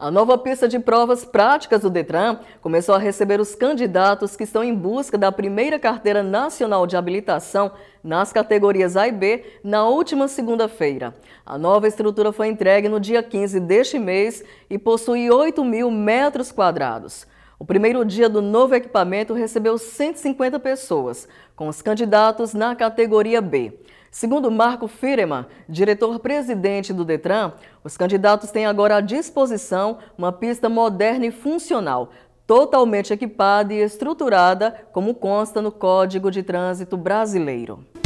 A nova pista de provas práticas do Detran começou a receber os candidatos que estão em busca da primeira carteira nacional de habilitação nas categorias A e B na última segunda-feira. A nova estrutura foi entregue no dia 15 deste mês e possui 8 mil metros quadrados. O primeiro dia do novo equipamento recebeu 150 pessoas, com os candidatos na categoria B. Segundo Marco Fireman, diretor-presidente do Detran, os candidatos têm agora à disposição uma pista moderna e funcional, totalmente equipada e estruturada, como consta no Código de Trânsito Brasileiro.